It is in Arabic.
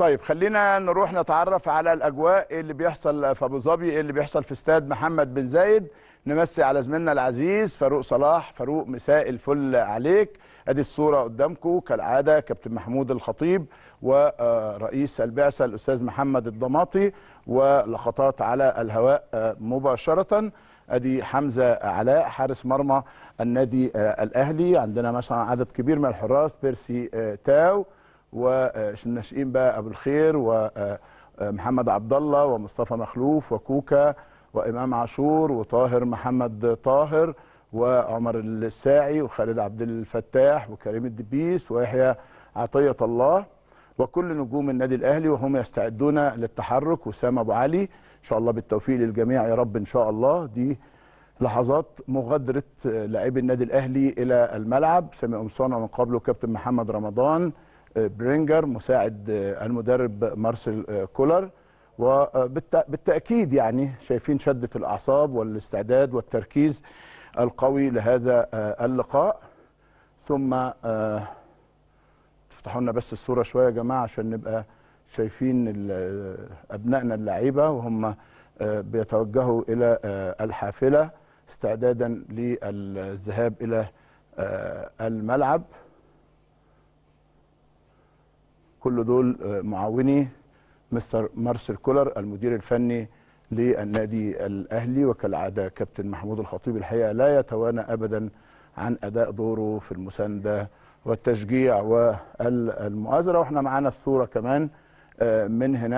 طيب خلينا نروح نتعرف على الاجواء اللي بيحصل في ابو ظبي اللي بيحصل في استاد محمد بن زايد نمسي على زميلنا العزيز فاروق صلاح فاروق مساء الفل عليك ادي الصوره قدامكم كالعاده كابتن محمود الخطيب ورئيس البعثه الاستاذ محمد الضماطي ولقطات على الهواء مباشره ادي حمزه علاء حارس مرمى النادي الاهلي عندنا مثلا عدد كبير من الحراس بيرسي تاو والناشئين بقى ابو الخير ومحمد آه، آه، عبد الله ومصطفى مخلوف وكوكا وامام عاشور وطاهر محمد طاهر وعمر الساعي وخالد عبد الفتاح وكريم الدبيس ويحيى عطيه الله وكل نجوم النادي الاهلي وهم يستعدون للتحرك وسام ابو علي ان شاء الله بالتوفيق للجميع يا رب ان شاء الله دي لحظات مغادره آه، لاعبي النادي الاهلي الى الملعب سامي قمصان ومن قبله كابتن محمد رمضان برينجر مساعد آه، المدرب مارسيل آه، كولر وبالتأكيد يعني شايفين شدة الأعصاب والاستعداد والتركيز القوي لهذا آه، اللقاء ثم تفتحوا لنا بس الصورة شوية يا جماعة عشان نبقى شايفين أبنائنا اللعيبة وهم بيتوجهوا إلى الحافلة استعدادا للذهاب إلى الملعب كل دول آه، معاوني مستر مارسيل كولر المدير الفني للنادي الاهلي وكالعاده كابتن محمود الخطيب الحقيقه لا يتوانى ابدا عن اداء دوره في المسانده والتشجيع والمؤازره واحنا معانا الصوره كمان آه، من هنا